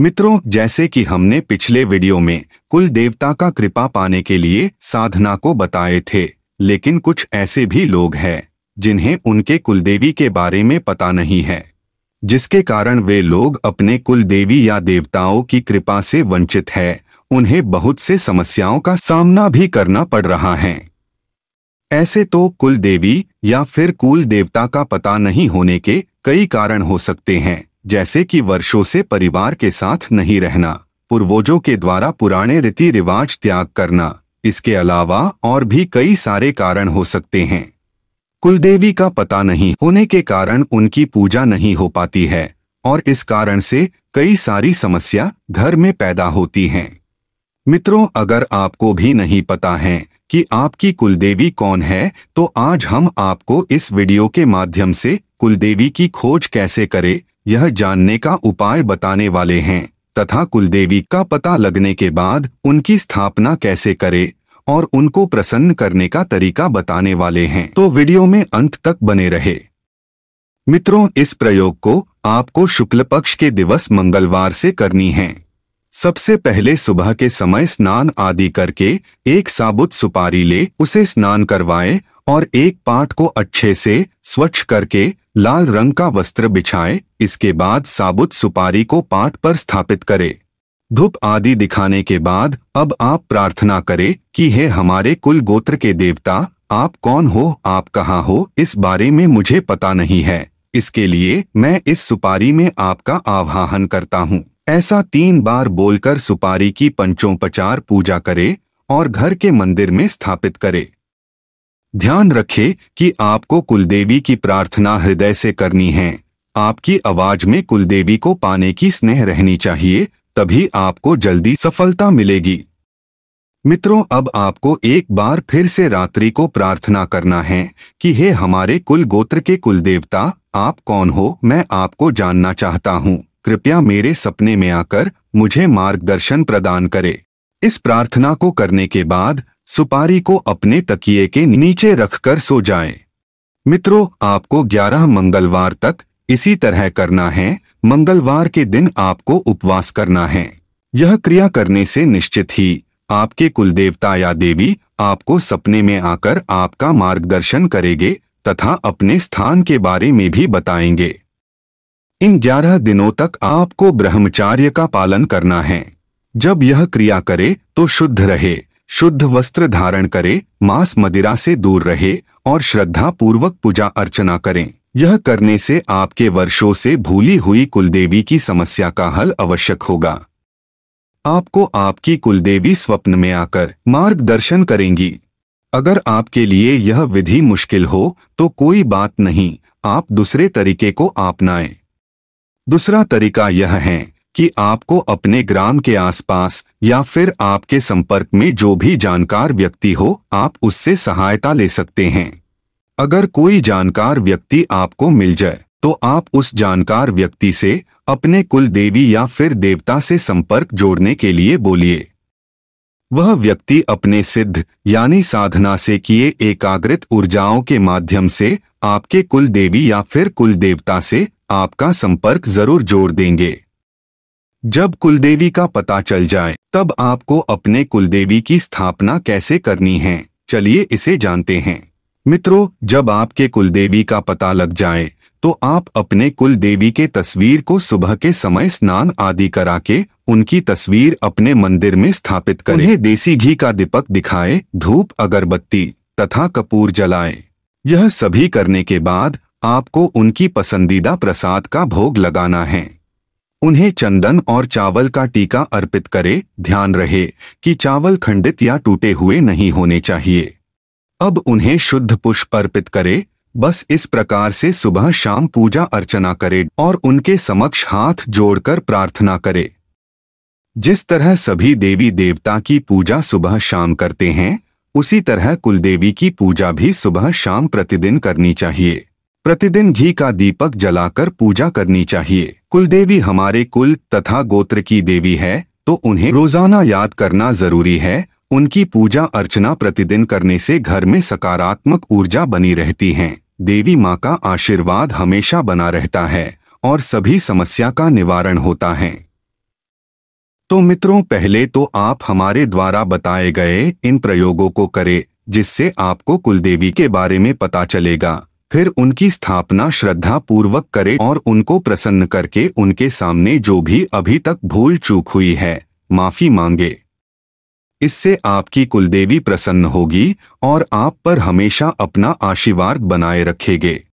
मित्रों जैसे कि हमने पिछले वीडियो में कुल देवता का कृपा पाने के लिए साधना को बताए थे लेकिन कुछ ऐसे भी लोग हैं जिन्हें उनके कुलदेवी के बारे में पता नहीं है जिसके कारण वे लोग अपने कुल देवी या देवताओं की कृपा से वंचित है उन्हें बहुत से समस्याओं का सामना भी करना पड़ रहा है ऐसे तो कुल देवी या फिर कुल देवता का पता नहीं होने के कई कारण हो सकते हैं जैसे कि वर्षों से परिवार के साथ नहीं रहना पूर्वजों के द्वारा पुराने रीति रिवाज त्याग करना इसके अलावा और भी कई सारे कारण हो सकते हैं कुलदेवी का पता नहीं होने के कारण उनकी पूजा नहीं हो पाती है और इस कारण से कई सारी समस्या घर में पैदा होती हैं मित्रों अगर आपको भी नहीं पता है कि आपकी कुलदेवी कौन है तो आज हम आपको इस वीडियो के माध्यम से कुलदेवी की खोज कैसे करें यह जानने का उपाय बताने वाले हैं तथा कुलदेवी का पता लगने के बाद उनकी स्थापना कैसे करे और उनको प्रसन्न करने का तरीका बताने वाले हैं तो वीडियो में अंत तक बने रहे मित्रों इस प्रयोग को आपको शुक्ल पक्ष के दिवस मंगलवार से करनी है सबसे पहले सुबह के समय स्नान आदि करके एक साबुत सुपारी ले उसे स्नान करवाए और एक पाठ को अच्छे से स्वच्छ करके लाल रंग का वस्त्र बिछाए इसके बाद साबुत सुपारी को पाठ पर स्थापित करे धूप आदि दिखाने के बाद अब आप प्रार्थना करें कि हे हमारे कुल गोत्र के देवता आप कौन हो आप कहाँ हो इस बारे में मुझे पता नहीं है इसके लिए मैं इस सुपारी में आपका आवाहन करता हूँ ऐसा तीन बार बोलकर सुपारी की पंचोपचार पूजा करे और घर के मंदिर में स्थापित करे ध्यान रखें कि आपको कुलदेवी की प्रार्थना हृदय से करनी है आपकी आवाज में कुलदेवी को पाने की स्नेह रहनी चाहिए तभी आपको जल्दी सफलता मिलेगी मित्रों अब आपको एक बार फिर से रात्रि को प्रार्थना करना है कि हे हमारे कुल गोत्र के कुल देवता आप कौन हो मैं आपको जानना चाहता हूँ कृपया मेरे सपने में आकर मुझे मार्गदर्शन प्रदान करे इस प्रार्थना को करने के बाद सुपारी को अपने तकिए के नीचे रखकर सो जाएं। मित्रों आपको 11 मंगलवार तक इसी तरह करना है मंगलवार के दिन आपको उपवास करना है यह क्रिया करने से निश्चित ही आपके कुल देवता या देवी आपको सपने में आकर आपका मार्गदर्शन करेंगे तथा अपने स्थान के बारे में भी बताएंगे इन ग्यारह दिनों तक आपको ब्रह्मचार्य का पालन करना है जब यह क्रिया करे तो शुद्ध रहे शुद्ध वस्त्र धारण करें मांस मदिरा से दूर रहे और श्रद्धा पूर्वक पूजा अर्चना करें यह करने से आपके वर्षों से भूली हुई कुलदेवी की समस्या का हल आवश्यक होगा आपको आपकी कुलदेवी स्वप्न में आकर मार्गदर्शन करेंगी अगर आपके लिए यह विधि मुश्किल हो तो कोई बात नहीं आप दूसरे तरीके को अपनाएं। दूसरा तरीका यह है कि आपको अपने ग्राम के आसपास या फिर आपके संपर्क में जो भी जानकार व्यक्ति हो आप उससे सहायता ले सकते हैं अगर कोई जानकार व्यक्ति आपको मिल जाए तो आप उस जानकार व्यक्ति से अपने कुल देवी या फिर देवता से संपर्क जोड़ने के लिए बोलिए वह व्यक्ति अपने सिद्ध यानी साधना से किए एकाग्रित ऊर्जाओं के माध्यम से आपके कुल देवी या फिर कुल देवता से आपका संपर्क जरूर जोड़ देंगे जब कुलदेवी का पता चल जाए तब आपको अपने कुलदेवी की स्थापना कैसे करनी है चलिए इसे जानते हैं मित्रों जब आपके कुलदेवी का पता लग जाए तो आप अपने कुल देवी के तस्वीर को सुबह के समय स्नान आदि करा के उनकी तस्वीर अपने मंदिर में स्थापित करें उन्हें देसी घी का दीपक दिखाए धूप अगरबत्ती तथा कपूर जलाए यह सभी करने के बाद आपको उनकी पसंदीदा प्रसाद का भोग लगाना है उन्हें चंदन और चावल का टीका अर्पित करें ध्यान रहे कि चावल खंडित या टूटे हुए नहीं होने चाहिए अब उन्हें शुद्ध पुष्प अर्पित करें बस इस प्रकार से सुबह शाम पूजा अर्चना करे और उनके समक्ष हाथ जोड़कर प्रार्थना करे जिस तरह सभी देवी देवता की पूजा सुबह शाम करते हैं उसी तरह कुलदेवी की पूजा भी सुबह शाम प्रतिदिन करनी चाहिए प्रतिदिन घी का दीपक जलाकर पूजा करनी चाहिए कुलदेवी हमारे कुल तथा गोत्र की देवी है तो उन्हें रोजाना याद करना जरूरी है उनकी पूजा अर्चना प्रतिदिन करने से घर में सकारात्मक ऊर्जा बनी रहती है देवी माँ का आशीर्वाद हमेशा बना रहता है और सभी समस्या का निवारण होता है तो मित्रों पहले तो आप हमारे द्वारा बताए गए इन प्रयोगों को करें जिससे आपको कुलदेवी के बारे में पता चलेगा फिर उनकी स्थापना श्रद्धा पूर्वक करे और उनको प्रसन्न करके उनके सामने जो भी अभी तक भूल चूक हुई है माफी मांगे इससे आपकी कुलदेवी प्रसन्न होगी और आप पर हमेशा अपना आशीर्वाद बनाए रखेगे